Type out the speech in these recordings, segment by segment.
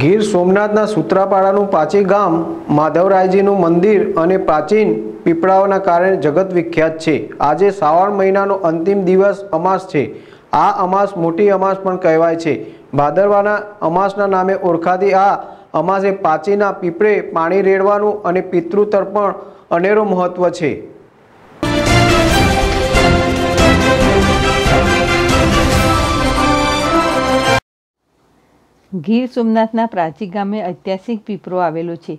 ગીર સોમનાથના સૂત્રાપાડાનું પ્રાચીન ગામ માધવરાયજીનું મંદિર અને પ્રાચીન પીપળાઓના કારણે જગત વિખ્યાત છે આજે શ્રાવણ મહિનાનો અંતિમ દિવસ અમાસ છે આ અમાસ મોટી અમાસ પણ કહેવાય છે ભાદરવાના અમાસના નામે ઓળખાતી આ અમાસે પ્રાચીના પીપળે પાણી રેડવાનું અને પિતૃતર્પણ અનેરો મહત્વ છે ગીર સોમનાથના પ્રાચી ગામે ઐતિહાસિક પીપરો આવેલો છે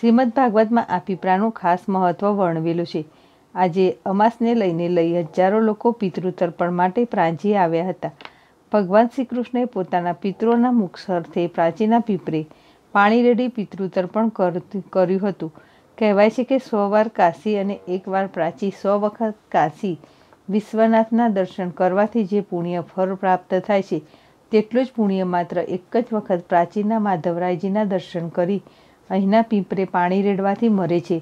શ્રીમદ ભાગવતમાં આ પીપળાનું ખાસ મહત્વ વર્ણવેલું છે આજે અમાસને લઈને લઈ હજારો લોકો પિતૃ તર્પણ માટે પ્રાંચી આવ્યા હતા ભગવાન શ્રી કૃષ્ણએ પોતાના પિતૃઓના મુખ અર્થે પ્રાચીના પીપરે પાણી રેડી પિતૃ તર્પણ કર્યું હતું કહેવાય છે કે સો વાર કાશી અને એકવાર પ્રાચી સો વખત કાશી વિશ્વનાથના દર્શન કરવાથી જે પુણ્ય ફળ પ્રાપ્ત થાય છે તેટલું જ પુણ્ય માત્ર એક જ વખત પ્રાચીનના માધવરાયજીના દર્શન કરી અહીંના પીંપરે પાણી રેડવાથી મરે છે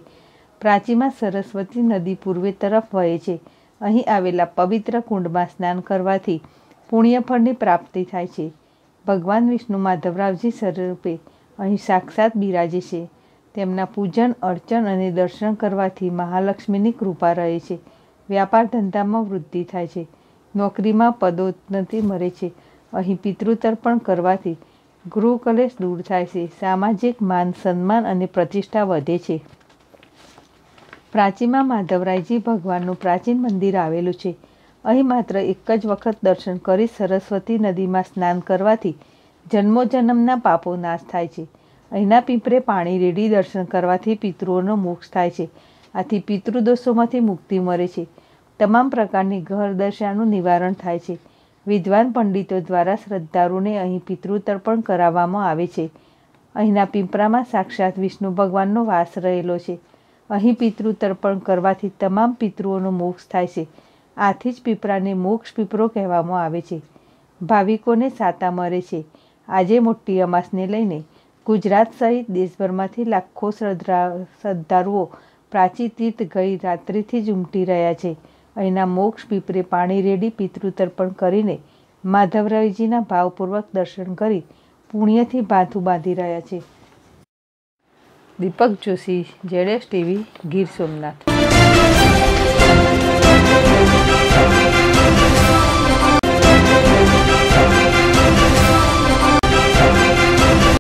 પ્રાચીમાં સરસ્વતી નદી પૂર્વે તરફ વહે છે અહીં આવેલા પવિત્ર કુંડમાં સ્નાન કરવાથી પુણ્યફળની પ્રાપ્તિ થાય છે ભગવાન વિષ્ણુ માધવરાવજી સ્વરૂપે અહીં સાક્ષાત બિરાજે છે તેમના પૂજન અર્ચન અને દર્શન કરવાથી મહાલક્ષ્મીની કૃપા રહે છે વ્યાપાર ધંધામાં વૃદ્ધિ થાય છે નોકરીમાં પદોન્નતિ મળે છે અહીં પિતૃતર્પણ કરવાથી ગૃહકલેશ દૂર થાય છે સામાજિક માન સન્માન અને પ્રતિષ્ઠા વધે છે પ્રાચીમાં માધવરાયજી ભગવાનનું પ્રાચીન મંદિર આવેલું છે અહીં માત્ર એક જ વખત દર્શન કરી સરસ્વતી નદીમાં સ્નાન કરવાથી જન્મોજન્મના પાપો નાશ થાય છે અહીંના પીપરે પાણી રેડી દર્શન કરવાથી પિતૃઓનો મોક્ષ થાય છે આથી પિતૃદોષોમાંથી મુક્તિ મળે છે તમામ પ્રકારની ઘર દર્શાનું નિવારણ થાય છે વિદ્વાન પંડિતો દ્વારા શ્રદ્ધાળુને અહીં પિતૃ તર્પણ કરાવવામાં આવે છે અહીંના પીંપરામાં સાક્ષાત વિષ્ણુ ભગવાનનો વાસ રહેલો છે અહીં પિતૃ તર્પણ કરવાથી તમામ પિતૃઓનો મોક્ષ થાય છે આથી જ પીપરાને મોક્ષ પીપરો કહેવામાં આવે છે ભાવિકોને સાતા મરે છે આજે મોટી અમાસને લઈને ગુજરાત સહિત દેશભરમાંથી લાખો શ્રદ્ધા શ્રદ્ધાળુઓ પ્રાચી તીર્થ ગઈ રાત્રિથી જ ઉમટી રહ્યા છે અહીંના મોક્ષ પીપરે પાણી રેડી પિતૃતર્પણ કરીને માધવરાયજીના ભાવપૂર્વક દર્શન કરી પુણ્યથી ભાથું બાંધી રહ્યા છે દીપક જોશી જેડેશ ટીવી ગીર સોમનાથ